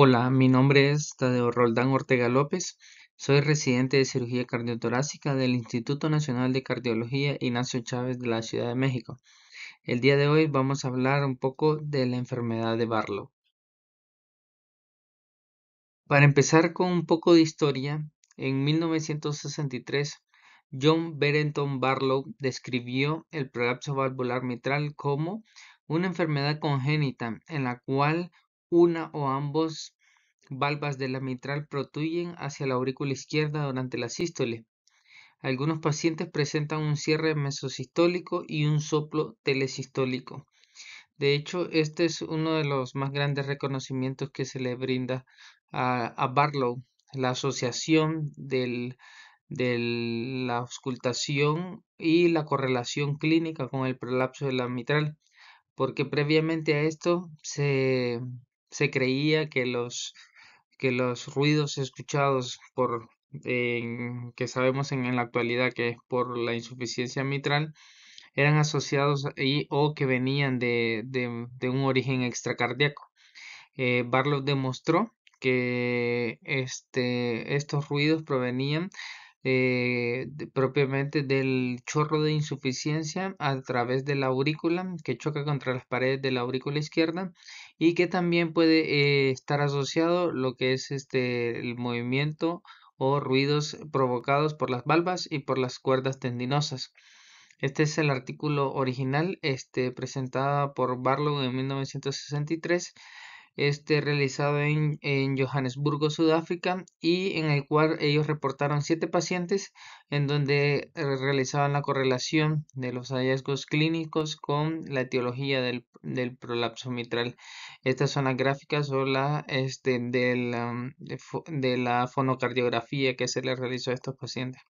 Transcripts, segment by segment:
Hola, mi nombre es Tadeo Roldán Ortega López. Soy residente de cirugía cardiotorácica del Instituto Nacional de Cardiología Ignacio Chávez de la Ciudad de México. El día de hoy vamos a hablar un poco de la enfermedad de Barlow. Para empezar con un poco de historia, en 1963 John Berenton Barlow describió el prolapso valvular mitral como una enfermedad congénita en la cual una o ambos valvas de la mitral protuyen hacia la aurícula izquierda durante la sístole. Algunos pacientes presentan un cierre mesosistólico y un soplo telesistólico. De hecho, este es uno de los más grandes reconocimientos que se le brinda a, Barlow, la asociación de la auscultación y la correlación clínica con el prolapso de la mitral, porque previamente a esto se se creía que los, que los ruidos escuchados por, que sabemos en, la actualidad que es por la insuficiencia mitral eran asociados y, o que venían de, un origen extracardíaco. Eh, Barlow demostró que este, estos ruidos provenían eh, propiamente del chorro de insuficiencia a través de la aurícula que choca contra las paredes de la aurícula izquierda y que también puede eh, estar asociado lo que es este el movimiento o ruidos provocados por las valvas y por las cuerdas tendinosas. Este es el artículo original este, presentado por Barlow en 1963 este, realizado en, Johannesburgo, Sudáfrica, y en el cual ellos reportaron siete pacientes en donde eh, realizaban la correlación de los hallazgos clínicos con la etiología del, prolapso mitral. Estas son las gráficas o la, este, mm, de, la, fonocardiografía que se le realizó a estos pacientes.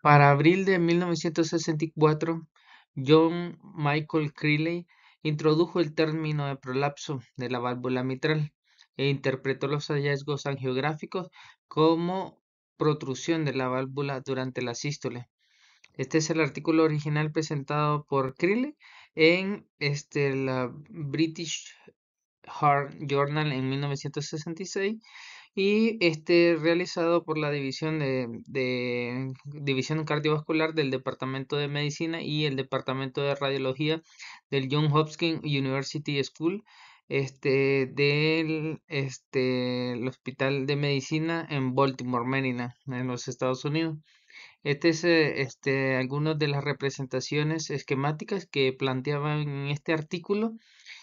Para abril de 1964, John Michael Creeley introdujo el término de prolapso de la válvula mitral e interpretó los hallazgos angiográficos como protrusión de la válvula durante la sístole. Este es el artículo original presentado por Crille en este, la British Heart Journal en 1966 y este, realizado por la División, de, División Cardiovascular del Departamento de Medicina y el Departamento de Radiología del John Hopkins University School este, del este, el Hospital de Medicina en Baltimore, Maryland, en los Estados Unidos. Este es eh, este, algunas de las representaciones esquemáticas que planteaban en este artículo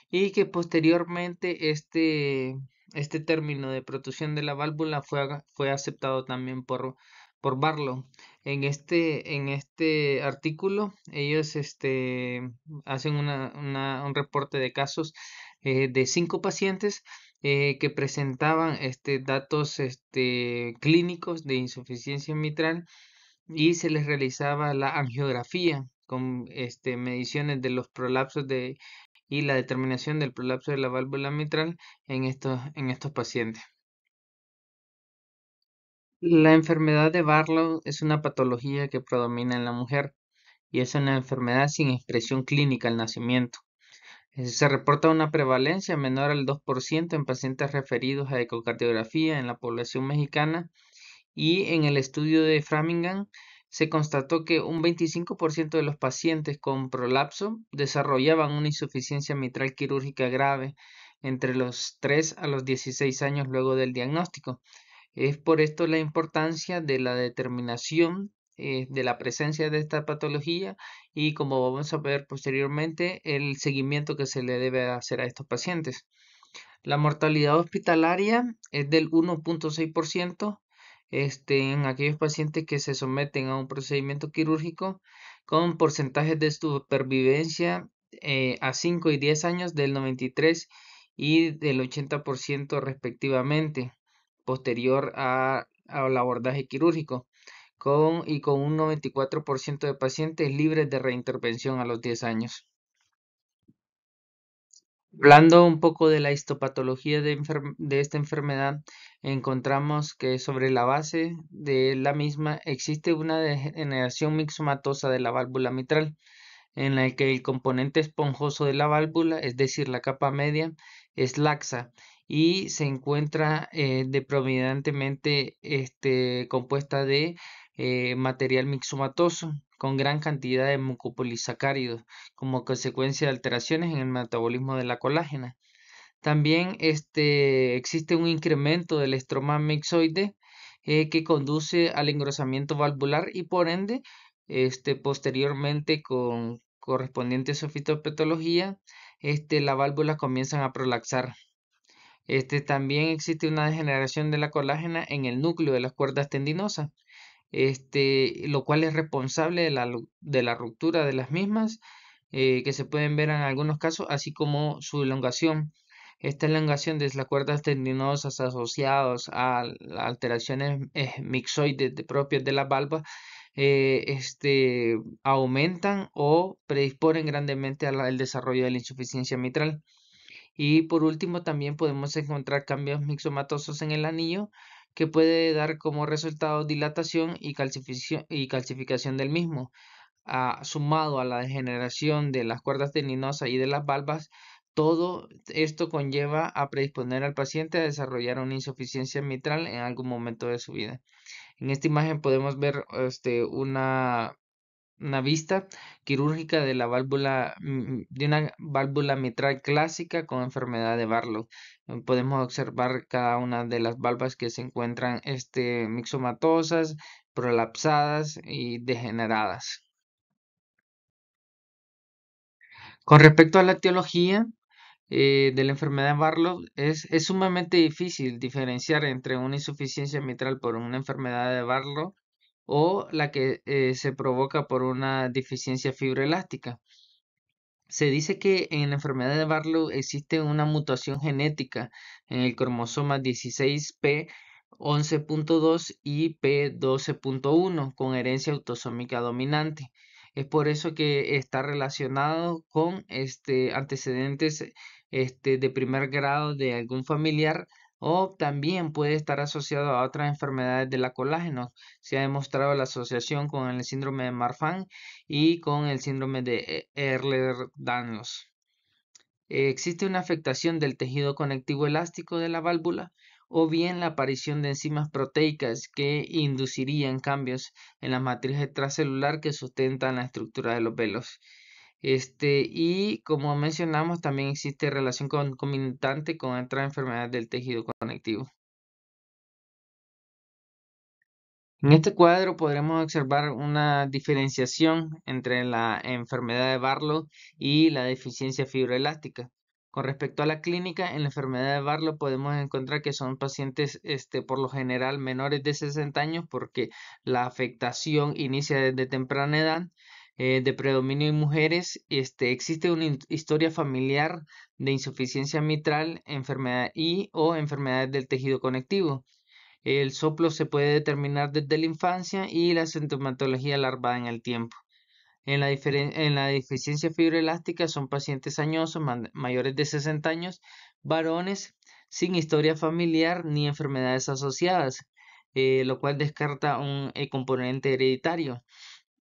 y que posteriormente este, este término de protusión de la válvula fue, fue aceptado también por, por Barlow. En este, en este artículo, ellos este, hacen una, un reporte de casos eh, de cinco pacientes eh, que presentaban este, datos este, clínicos de insuficiencia mitral y se les realizaba la angiografía con este, mediciones de los prolapsos de y la determinación del prolapso de la válvula mitral en estos, en estos pacientes. La enfermedad de Barlow es una patología que predomina en la mujer y es una enfermedad sin expresión clínica al nacimiento. Eh, se reporta una prevalencia menor al 2% en pacientes referidos a ecocardiografía en la población mexicana y en el estudio de Framingham se constató que un 25% de los pacientes con prolapso desarrollaban una insuficiencia mitral quirúrgica grave entre los 3 a los 16 años luego del diagnóstico. Es por esto la importancia de la determinación eh, de la presencia de esta patología y como vamos a ver posteriormente el seguimiento que se le debe hacer a estos pacientes. La mortalidad hospitalaria es del 1.6% este, en aquellos pacientes que se someten a un procedimiento quirúrgico con porcentajes de supervivencia eh, a 5 y 10 años del 93 y del 80% respectivamente, posterior al abordaje quirúrgico, con, y con un 94% de pacientes libres de reintervención a los 10 años. Hablando un poco de la histopatología de, esta enfermedad, encontramos que sobre la base de la misma existe una degeneración mixomatosa de la válvula mitral, en la que el componente esponjoso de la válvula, es decir, la capa media, es laxa y se encuentra eh, de prominentemente este, compuesta de eh, material mixomatoso con gran cantidad de mucopolisacáridos como consecuencia de alteraciones en el metabolismo de la colágena. También este, existe un incremento del estroma mixoide eh, que conduce al engrosamiento valvular y por ende este, posteriormente con correspondiente sofitopetología, este, las válvulas comienzan a prolaxar. Este, también existe una degeneración de la colágena en el núcleo de las cuerdas tendinosas este, lo cual es responsable de la, ruptura de las mismas, eh, que se pueden ver en algunos casos, así como su elongación. Esta elongación de las cuerdas tendinosas asociadas a alteraciones eh, mixoides propias de la válvula eh, este, aumentan o predisponen grandemente al desarrollo de la insuficiencia mitral. Y por último, también podemos encontrar cambios mixomatosos en el anillo, que puede dar como resultado dilatación y, calcificación, y calcificación del mismo, ah, sumado a la degeneración de las cuerdas teninosas y de las valvas, todo esto conlleva a predisponer al paciente a desarrollar una insuficiencia mitral en algún momento de su vida. En esta imagen podemos ver este, una una vista quirúrgica de la válvula mm, de una válvula mitral clásica con enfermedad de Barlow. Eh, podemos observar cada una de las valvas que se encuentran este, mixomatosas, prolapsadas y degeneradas. Con respecto a la etiología eh, de la enfermedad de Barlow, es, es sumamente difícil diferenciar entre una insuficiencia mitral por una enfermedad de Barlow o la que eh, se provoca por una deficiencia fibroelástica. Se dice que en la enfermedad de Barlow existe una mutación genética en el cromosoma 16P 11.2 y P12.1 con herencia autosómica dominante. Es por eso que está relacionado con este, antecedentes este, de primer grado de algún familiar o también puede estar asociado a otras enfermedades de la colágeno. Se ha demostrado la asociación con el síndrome de Marfan y con el síndrome de Ehlers-Danlos. Existe una afectación del tejido conectivo elástico de la válvula o bien la aparición de enzimas proteicas que inducirían cambios en la matriz extracelular que sustentan la estructura de los velos. Este, y como mencionamos, también existe relación concomitante con otra enfermedad del tejido conectivo. En este cuadro podremos observar una diferenciación entre la enfermedad de Barlow y la deficiencia fibroelástica. Con respecto a la clínica, en la enfermedad de Barlow podemos encontrar que son pacientes este, por lo general menores de 60 años porque la afectación inicia desde temprana edad eh, de predominio en mujeres, este, existe una historia familiar de insuficiencia mitral, enfermedad y o enfermedades del tejido conectivo. El soplo se puede determinar desde la infancia y la sintomatología larvada en el tiempo. En la, deficiencia fibroelástica son pacientes añosos, mayores de 60 años, varones sin historia familiar ni enfermedades asociadas, eh, lo cual descarta un eh, componente hereditario.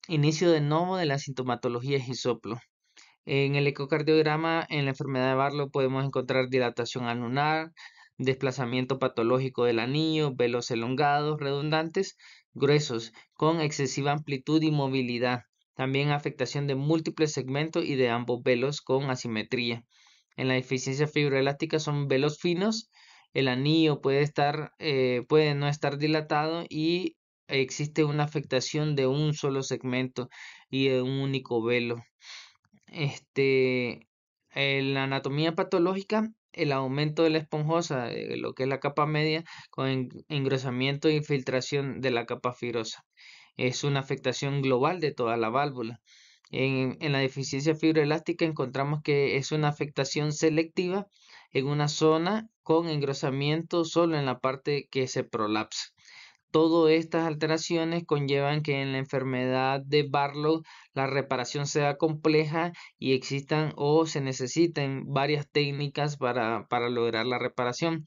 Inicio de nuevo de la sintomatología es soplo En el ecocardiograma en la enfermedad de Barlow podemos encontrar dilatación anular, desplazamiento patológico del anillo, velos elongados, redundantes, gruesos, con excesiva amplitud y movilidad. También afectación de múltiples segmentos y de ambos velos con asimetría. En la deficiencia fibroelástica son velos finos, el anillo puede, estar, eh, puede no estar dilatado y existe una afectación de un solo segmento y de un único velo. Este, en la anatomía patológica, el aumento de la esponjosa, lo que es la capa media, con engrosamiento e infiltración de la capa fibrosa. Es una afectación global de toda la válvula. En, en, la deficiencia fibroelástica encontramos que es una afectación selectiva en una zona con engrosamiento solo en la parte que se prolapsa. Todas estas alteraciones conllevan que en la enfermedad de Barlow la reparación sea compleja y existan o se necesiten varias técnicas para, lograr la reparación,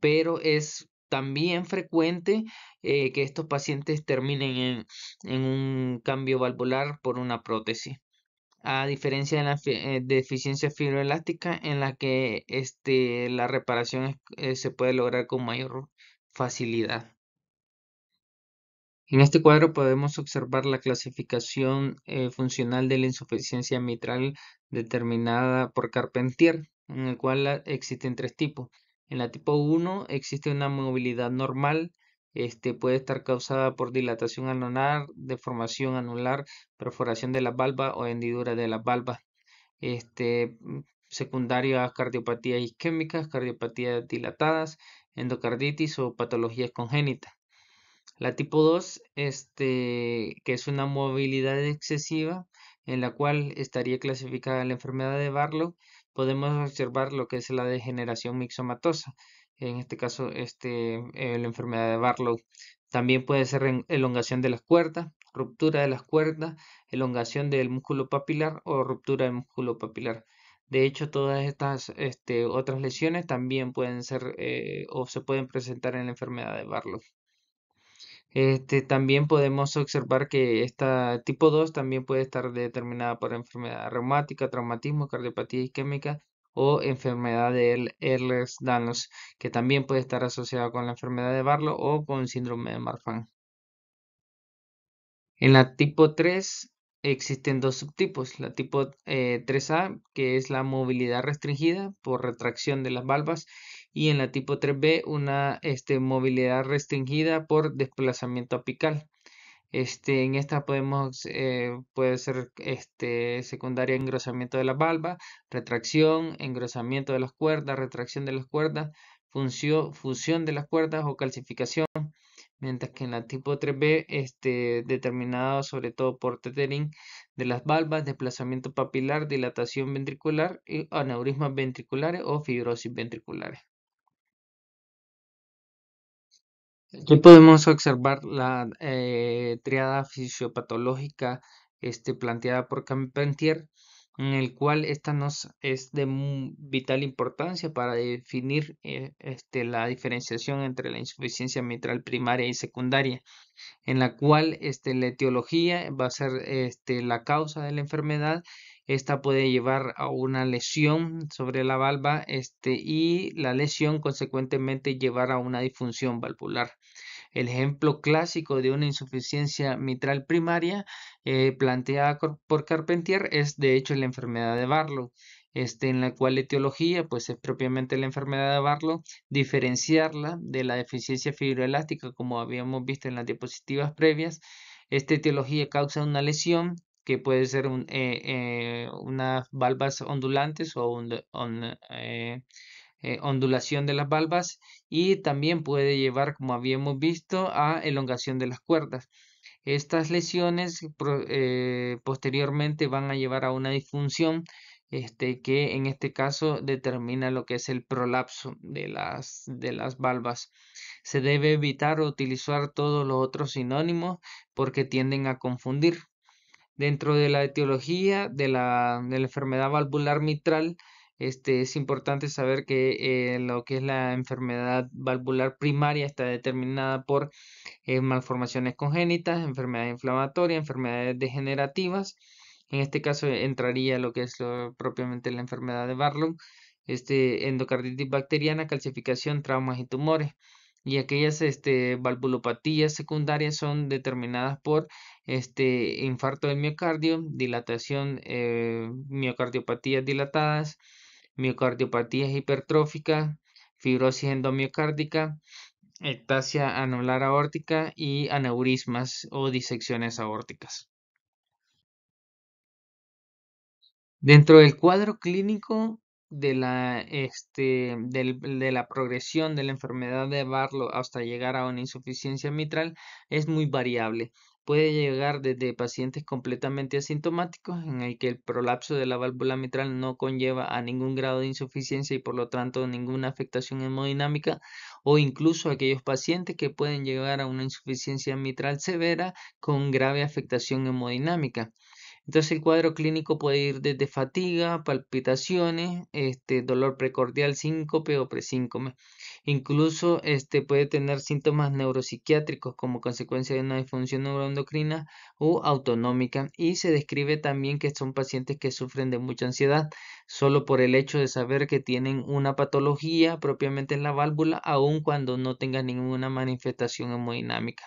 pero es también frecuente eh, que estos pacientes terminen en, un cambio valvular por una prótesis a diferencia de la eh, deficiencia fibroelástica en la que este, la reparación eh, se puede lograr con mayor facilidad. En este cuadro podemos observar la clasificación eh, funcional de la insuficiencia mitral determinada por Carpentier, en el cual ah, existen tres tipos. En la tipo 1 existe una movilidad normal, este, puede estar causada por dilatación anular, deformación anular, perforación de la valva o hendidura de la valva. Este, mm, a cardiopatías isquémicas, cardiopatías dilatadas, endocarditis o patologías congénitas. La tipo 2, este, que es una movilidad excesiva, en la cual estaría clasificada la enfermedad de Barlow, podemos observar lo que es la degeneración mixomatosa, en este caso este, eh, la enfermedad de Barlow. También puede ser elongación de las cuerdas, ruptura de las cuerdas, elongación del músculo papilar o ruptura del músculo papilar. De hecho, todas estas este, otras lesiones también pueden ser eh, o se pueden presentar en la enfermedad de Barlow. Este, también podemos observar que esta tipo 2 también puede estar determinada por enfermedad reumática, traumatismo, cardiopatía isquémica o enfermedad de Ehlers-Danlos, que también puede estar asociada con la enfermedad de Barlow o con síndrome de Marfan. En la tipo 3 existen dos subtipos, la tipo 3A, eh, que es la movilidad restringida por retracción de las valvas, y en la tipo 3B una este, movilidad restringida por desplazamiento apical. Este, en esta podemos, eh, puede ser este, secundaria engrosamiento de las valvas, retracción, engrosamiento de las cuerdas, retracción de las cuerdas, función, fusión de las cuerdas o calcificación, mientras que en la tipo 3B, este, determinado sobre todo por tethering de las valvas, desplazamiento papilar, dilatación ventricular, y aneurismas ventriculares o fibrosis ventriculares. Aquí podemos observar la eh, triada fisiopatológica este, planteada por Campentier en el cual esta nos es de vital importancia para definir eh, este, la diferenciación entre la insuficiencia mitral primaria y secundaria, en la cual este, la etiología va a ser este, la causa de la enfermedad esta puede llevar a una lesión sobre la valva este, y la lesión consecuentemente llevar a una disfunción valvular. El ejemplo clásico de una insuficiencia mitral primaria eh, planteada por Carpentier es de hecho la enfermedad de Barlow. Este, en la cual la etiología pues es propiamente la enfermedad de Barlow, diferenciarla de la deficiencia fibroelástica como habíamos visto en las diapositivas previas. Esta etiología causa una lesión que puede ser un, eh, eh, unas valvas ondulantes o eh, ondulación de las valvas y también puede llevar, como habíamos visto, a elongación de las cuerdas. Estas lesiones posteriormente van a llevar a una disfunción este, que en este caso determina lo que es el prolapso de las, de las valvas. Se debe evitar utilizar todos los otros sinónimos porque tienden a confundir. Dentro de la etiología de la, enfermedad valvular mitral, este, es importante saber que eh, lo que es la enfermedad valvular primaria está determinada por eh, malformaciones congénitas, enfermedades inflamatorias, enfermedades degenerativas. En este caso entraría lo que es lo, propiamente la enfermedad de Barlow, este, endocarditis bacteriana, calcificación, traumas y tumores y aquellas este, valvulopatías secundarias son determinadas por este, infarto de miocardio, dilatación, eh, miocardiopatías dilatadas, miocardiopatías hipertróficas, fibrosis endomiocárdica, ectasia anular aórtica y aneurismas o disecciones aórticas. Dentro del cuadro clínico este, de la, progresión de la enfermedad de Barlow hasta llegar a una insuficiencia mitral es muy variable. Puede llegar desde pacientes completamente asintomáticos en el que el prolapso de la válvula mitral no conlleva a ningún grado de insuficiencia y por lo tanto ninguna afectación hemodinámica o incluso aquellos pacientes que pueden llegar a una insuficiencia mitral severa con grave afectación hemodinámica. Entonces el cuadro clínico puede ir desde fatiga, palpitaciones, este, dolor precordial, síncope o presíncome. Incluso este, puede tener síntomas neuropsiquiátricos como consecuencia de una disfunción neuroendocrina o autonómica. Y se describe también que son pacientes que sufren de mucha ansiedad solo por el hecho de saber que tienen una patología propiamente en la válvula, aun cuando no tengan ninguna manifestación hemodinámica.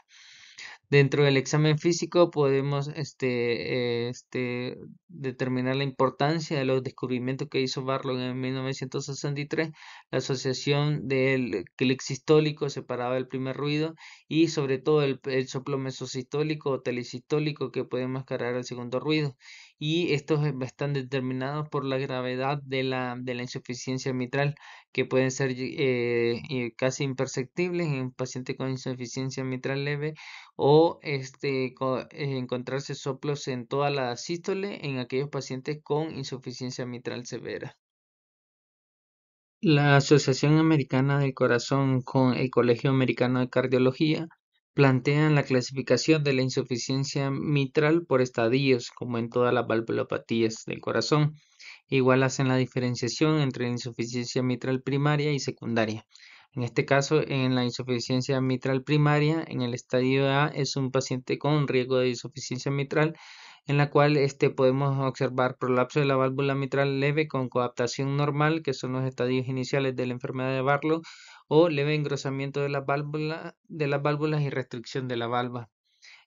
Dentro del examen físico podemos este, este, determinar la importancia de los descubrimientos que hizo Barlow en 1963, la asociación del clic sistólico separado del primer ruido y sobre todo el, soplo mesosistólico o telesistólico que podemos cargar el segundo ruido y estos e, están determinados por la gravedad de la, insuficiencia mitral, que pueden ser eh, eh, casi imperceptibles en un paciente con insuficiencia mitral leve o este, eh, encontrarse soplos en toda la sístole en aquellos pacientes con insuficiencia mitral severa. La Asociación Americana del Corazón con el Colegio Americano de Cardiología plantean la clasificación de la insuficiencia mitral por estadios, como en todas las valvulopatías del corazón. Igual hacen la diferenciación entre insuficiencia mitral primaria y secundaria. En este caso, en la insuficiencia mitral primaria, en el estadio A es un paciente con riesgo de insuficiencia mitral, en la cual este, podemos observar prolapso de la válvula mitral leve con coaptación normal, que son los estadios iniciales de la enfermedad de Barlow, o leve engrosamiento de las válvulas, de las válvulas y restricción de la valva.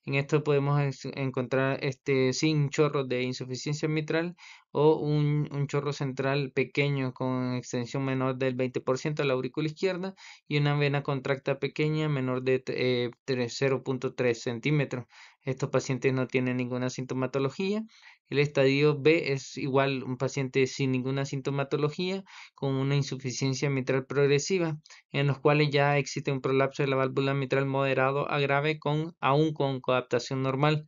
En esto podemos encontrar este sin chorro de insuficiencia mitral o un, chorro central pequeño con extensión menor del 20% a la aurícula izquierda y una vena contracta pequeña menor de 0.3 eh, centímetros. Estos pacientes no tienen ninguna sintomatología el estadio B es igual un paciente sin ninguna sintomatología con una insuficiencia mitral progresiva, en los cuales ya existe un prolapso de la válvula mitral moderado a grave con, aún con coaptación normal.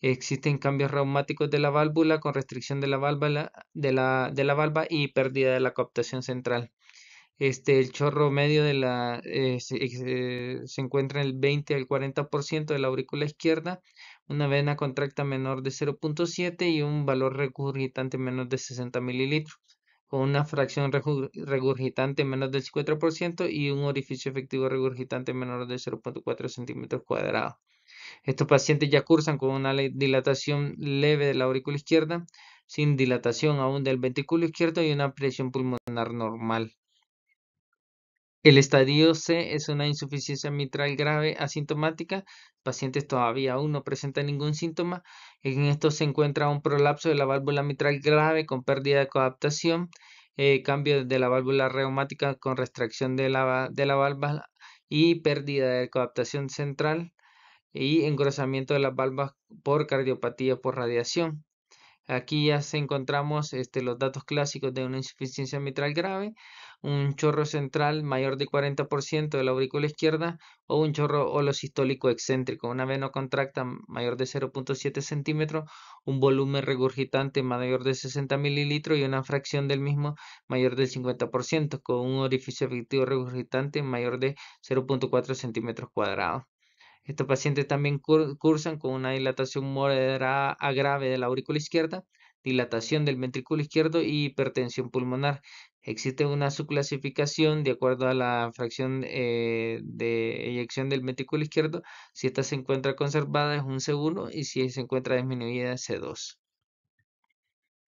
Existen cambios reumáticos de la válvula con restricción de la válvula, de la, y pérdida de la coaptación central. Este, el chorro medio de la, eh, se, eh, se, encuentra en el 20 al 40% de la aurícula izquierda una vena contracta menor de 0.7 y un valor regurgitante menor de 60 mililitros, con una fracción regurgitante menor del 54% y un orificio efectivo regurgitante menor de 0.4 centímetros cuadrados. Estos pacientes ya cursan con una dilatación leve de la aurícula izquierda, sin dilatación aún del ventrículo izquierdo y una presión pulmonar normal. El estadio C es una insuficiencia mitral grave asintomática. Pacientes todavía aún no presentan ningún síntoma. En esto se encuentra un prolapso de la válvula mitral grave con pérdida de coadaptación, eh, cambio de la válvula reumática con restricción de la, de válvula y pérdida de coadaptación central y engrosamiento de las válvulas por cardiopatía por radiación. Aquí ya se encontramos este, los datos clásicos de una insuficiencia mitral grave un chorro central mayor de 40% de la aurícula izquierda o un chorro holosistólico excéntrico, una vena contracta mayor de 0.7 centímetros, un volumen regurgitante mayor de 60 mililitros y una fracción del mismo mayor del 50%, con un orificio efectivo regurgitante mayor de 0.4 centímetros cuadrados. Estos pacientes también cursan con una dilatación moderada a grave de la aurícula izquierda, dilatación del ventrículo izquierdo y hipertensión pulmonar. Existe una subclasificación de acuerdo a la fracción eh, de eyección del metículo izquierdo. Si esta se encuentra conservada es un C1 y si se encuentra disminuida es C2.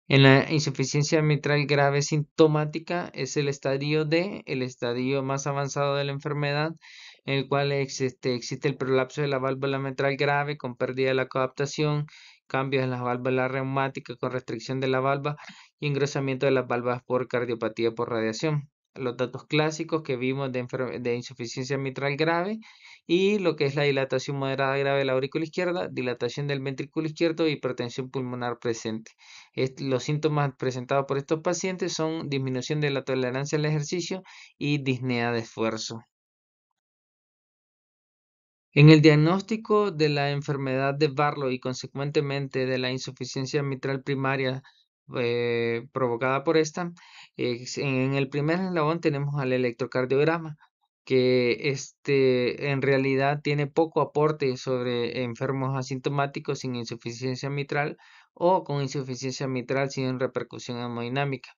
En la insuficiencia mitral grave sintomática es el estadio D, el estadio más avanzado de la enfermedad, en el cual este, existe, el prolapso de la válvula mitral grave con pérdida de la coaptación, cambios en la válvula reumática con restricción de la válvula y engrosamiento de las válvulas por cardiopatía por radiación. Los datos clásicos que vimos de, insuficiencia mitral grave y lo que es la dilatación moderada grave de la aurícula izquierda, dilatación del ventrículo izquierdo y hipertensión pulmonar presente. los síntomas presentados por estos pacientes son disminución de la tolerancia al ejercicio y disnea de esfuerzo. En el diagnóstico de la enfermedad de Barlow y consecuentemente de la insuficiencia mitral primaria eh, provocada por esta, en el primer eslabón tenemos al electrocardiograma, que este, en realidad tiene poco aporte sobre enfermos asintomáticos sin insuficiencia mitral o con insuficiencia mitral sin repercusión hemodinámica.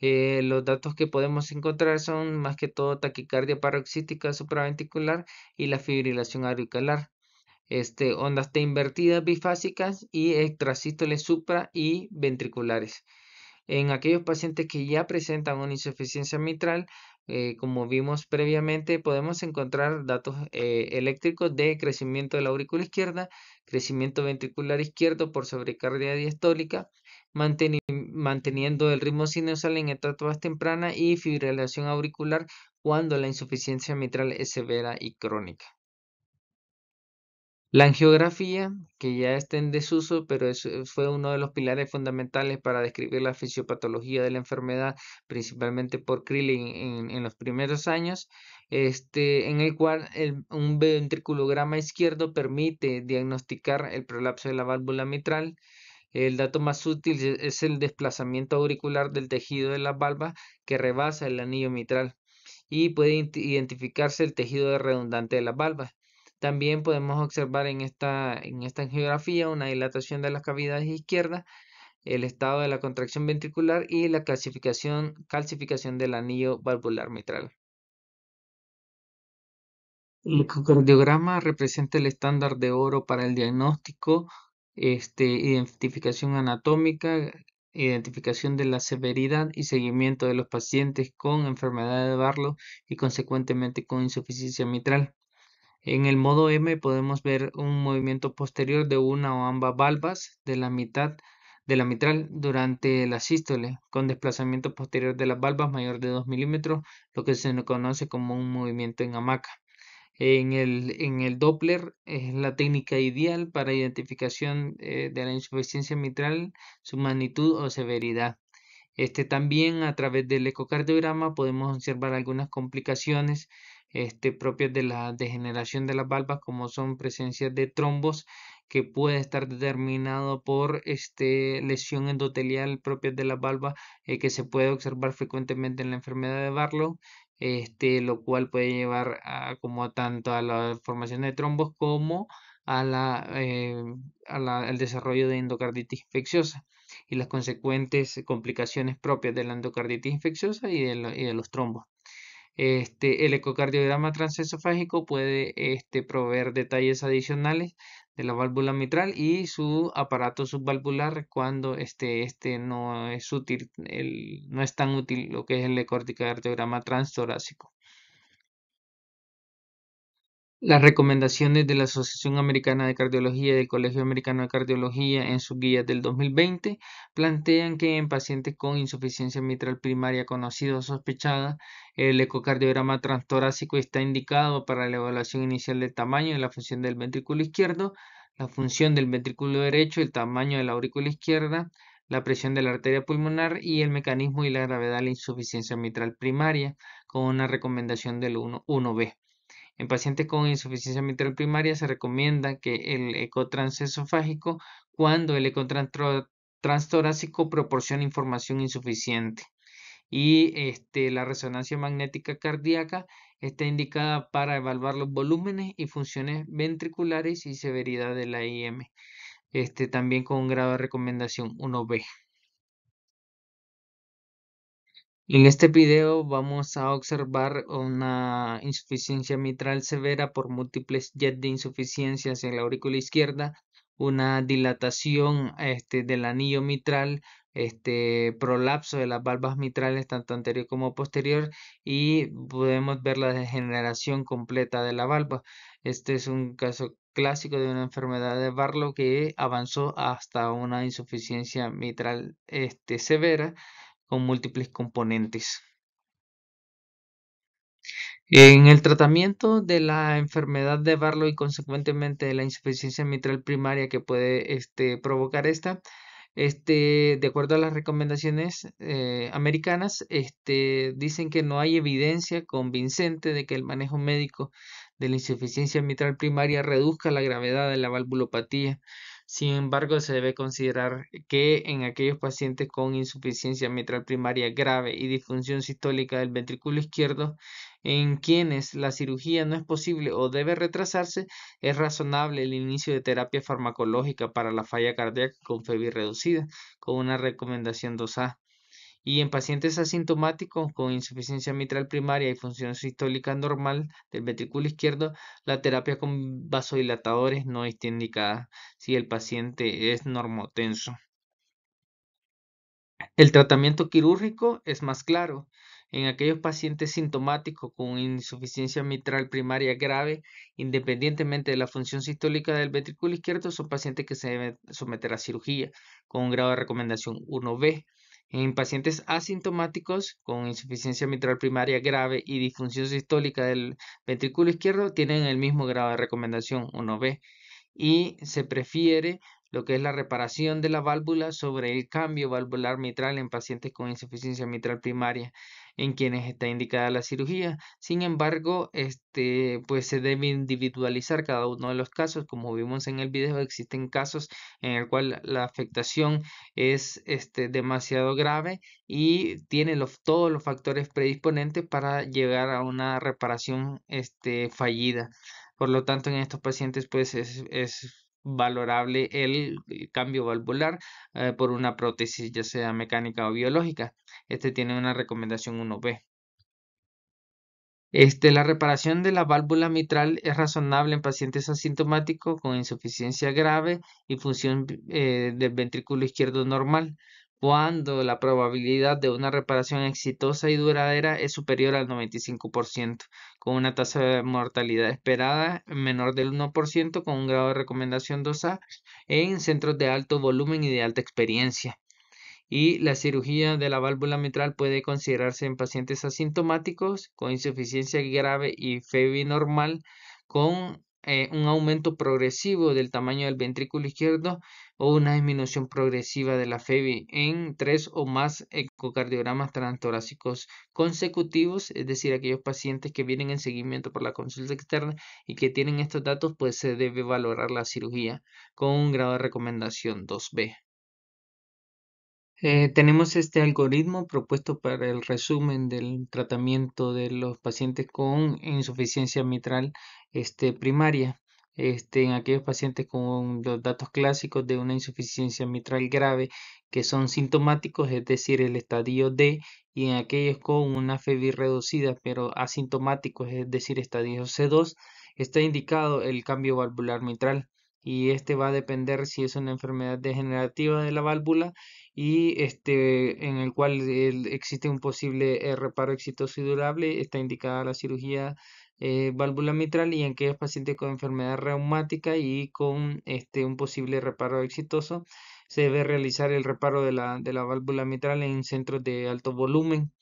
Eh, los datos que podemos encontrar son más que todo taquicardia paroxística supraventricular y la fibrilación auricular. Este, ondas T invertidas bifásicas y extrasístoles supra y ventriculares. En aquellos pacientes que ya presentan una insuficiencia mitral, eh, como vimos previamente, podemos encontrar datos eh, eléctricos de crecimiento de la aurícula izquierda, crecimiento ventricular izquierdo por sobrecarga diastólica, manteniendo el ritmo sinusal en etapas tempranas y fibrilación auricular cuando la insuficiencia mitral es severa y crónica. La angiografía, que ya está en desuso, pero eh, fue uno de los pilares fundamentales para describir la fisiopatología de la enfermedad, principalmente por Krilling en, los primeros años, este, en el cual un ventriculograma izquierdo permite diagnosticar el prolapso de la válvula mitral. El dato más útil es el desplazamiento auricular del tejido de la válvula que rebasa el anillo mitral y puede identificarse el tejido redundante de la válvula. También podemos observar en esta, en angiografía una dilatación de las cavidades izquierdas, el estado de la contracción ventricular y la calcificación del anillo valvular mitral. El ecocardiograma representa el estándar de oro para el diagnóstico, este, identificación anatómica, identificación de la severidad y seguimiento de los pacientes con enfermedad de Barlow y consecuentemente con insuficiencia mitral. En el modo M podemos ver un movimiento posterior de una o ambas valvas de la mitad de la mitral durante la sístole, con desplazamiento posterior de las valvas mayor de 2 milímetros, lo que se conoce como un movimiento en hamaca. En el, Doppler es la técnica ideal para identificación eh, de la insuficiencia mitral, su magnitud o severidad. Este también a través del ecocardiograma podemos observar algunas complicaciones este, propias de la degeneración de las valvas, como son presencias de trombos que puede estar determinado por este, lesión endotelial propia de las valvas eh, que se puede observar frecuentemente en la enfermedad de Barlow, este, lo cual puede llevar a, como tanto a la formación de trombos como eh, a la, al desarrollo de endocarditis infecciosa y las consecuentes complicaciones propias de la endocarditis infecciosa y de los trombos. Este, el ecocardiograma transesofágico puede este, proveer detalles adicionales de la válvula mitral y su aparato subvalvular cuando este, este no es útil, no es tan útil lo que es el ecocardiograma transtorácico. Las recomendaciones de la Asociación Americana de Cardiología y del Colegio Americano de Cardiología en sus guías del 2020 plantean que en pacientes con insuficiencia mitral primaria conocida o sospechada, el ecocardiograma transtorácico está indicado para la evaluación inicial del tamaño y la función del ventrículo izquierdo, la función del ventrículo derecho, el tamaño de la aurícula izquierda, la presión de la arteria pulmonar y el mecanismo y la gravedad de la insuficiencia mitral primaria, con una recomendación del 1B. En pacientes con insuficiencia mitral primaria se recomienda que el ecotransesofágico cuando el ecotrans proporciona información insuficiente. Y este, la resonancia magnética cardíaca está indicada para evaluar los volúmenes y funciones ventriculares y severidad de la IM, este, también con un grado de recomendación 1B. En este video vamos a observar una insuficiencia mitral severa por múltiples jets de insuficiencias en la aurícula izquierda, una dilatación este, del anillo mitral, este prolapso de las valvas mitrales tanto anterior como posterior y podemos ver la degeneración completa de la valva. Este es un caso clásico de una enfermedad de Barlow que avanzó hasta una insuficiencia mitral este, severa con múltiples componentes. En el tratamiento de la enfermedad de Barlow y consecuentemente de la insuficiencia mitral primaria que puede este, provocar esta, este, de acuerdo a las recomendaciones eh, americanas, este, dicen que no hay evidencia convincente de que el manejo médico de la insuficiencia mitral primaria reduzca la gravedad de la valvulopatía sin embargo, se debe considerar que en aquellos pacientes con insuficiencia mitral primaria grave y disfunción sistólica del ventrículo izquierdo, en quienes la cirugía no es posible o debe retrasarse, es razonable el inicio de terapia farmacológica para la falla cardíaca con FEBI reducida, con una recomendación 2A. Y en pacientes asintomáticos con insuficiencia mitral primaria y función sistólica normal del ventrículo izquierdo, la terapia con vasodilatadores no está indicada si el paciente es normotenso. El tratamiento quirúrgico es más claro. En aquellos pacientes sintomáticos con insuficiencia mitral primaria grave, independientemente de la función sistólica del ventrículo izquierdo, son pacientes que se deben someter a cirugía con un grado de recomendación 1B en pacientes asintomáticos con insuficiencia mitral primaria grave y disfunción sistólica del ventrículo izquierdo tienen el mismo grado de recomendación 1B y se prefiere lo que es la reparación de la válvula sobre el cambio valvular mitral en pacientes con insuficiencia mitral primaria en quienes está indicada la cirugía. Sin embargo, este, pues se debe individualizar cada uno de los casos. Como vimos en el video, existen casos en el cual la afectación es este, demasiado grave y tiene todos los factores predisponentes para llegar a una reparación este, fallida. Por lo tanto, en estos pacientes, pues es, es valorable el eh, cambio valvular eh, por una prótesis, ya sea mecánica o biológica. Este tiene una recomendación 1B. Este, la reparación de la válvula mitral es razonable en pacientes asintomáticos con insuficiencia grave y función eh, del ventrículo izquierdo normal cuando la probabilidad de una reparación exitosa y duradera es superior al 95%, con una tasa de mortalidad esperada menor del 1%, con un grado de recomendación 2A en centros de alto volumen y de alta experiencia. Y la cirugía de la válvula mitral puede considerarse en pacientes asintomáticos con insuficiencia grave y FEBI normal con eh, un aumento progresivo del tamaño del ventrículo izquierdo o una disminución progresiva de la FEBI en tres o más ecocardiogramas transtorácicos consecutivos, es decir, aquellos pacientes que vienen en seguimiento por la consulta externa y que tienen estos datos, pues se debe valorar la cirugía con un grado de recomendación 2B. Eh, tenemos este algoritmo propuesto para el resumen del tratamiento de los pacientes con insuficiencia mitral este, primaria este, en aquellos pacientes con los datos clásicos de una insuficiencia mitral grave que son sintomáticos, es decir, el estadio D, y en aquellos con una FEBI reducida pero asintomáticos, es decir, estadio C2, está indicado el cambio valvular mitral y este va a depender si es una enfermedad degenerativa de la válvula y este en el cual existe un posible eh, reparo exitoso y durable está indicada la cirugía eh, válvula mitral y en aquellos pacientes con enfermedad reumática y con este, un posible reparo exitoso se debe realizar el reparo de la, válvula mitral en centros de alto volumen.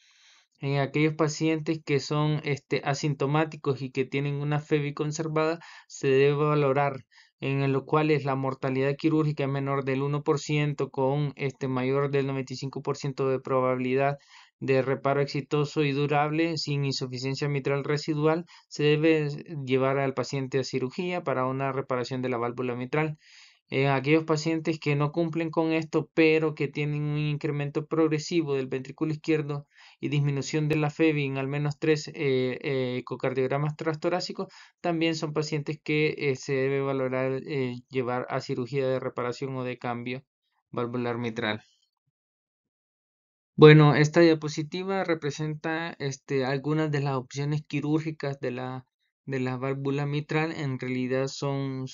En aquellos pacientes que son este, asintomáticos y que tienen una FEBI conservada, se debe valorar en los cuales la mortalidad quirúrgica es menor del 1% con este mayor del 95% de probabilidad de reparo exitoso y durable sin insuficiencia mitral residual se debe llevar al paciente a cirugía para una reparación de la válvula mitral. Eh, aquellos pacientes que no cumplen con esto, pero que tienen un incremento progresivo del ventrículo izquierdo y disminución de la FEBI en al menos tres eh, eh, ecocardiogramas trastorácicos también son pacientes que se debe valorar llevar a cirugía de reparación o de cambio valvular mitral. Bueno, esta diapositiva representa este, algunas de las opciones quirúrgicas de la, de la válvula mitral. En realidad son,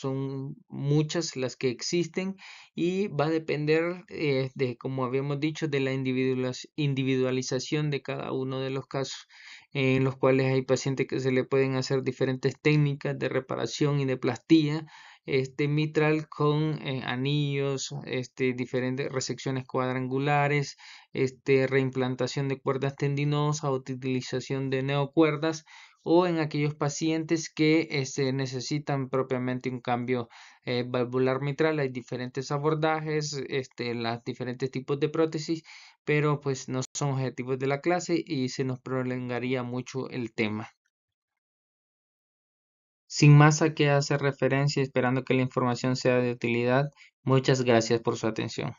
muchas las que existen y va a depender, eh, de, como habíamos dicho, de la individualización de cada uno de los casos en los cuales hay pacientes que se le pueden hacer diferentes técnicas de reparación y de plastilla este mitral con eh, anillos, este, diferentes resecciones cuadrangulares, este, reimplantación de cuerdas tendinosas, utilización de neocuerdas o en aquellos pacientes que este, necesitan propiamente un cambio eh, valvular mitral. Hay diferentes abordajes, este, los diferentes tipos de prótesis, pero pues no son objetivos de la clase y se nos prolongaría mucho el tema. Sin más a qué hacer referencia, esperando que la información sea de utilidad, muchas gracias por su atención.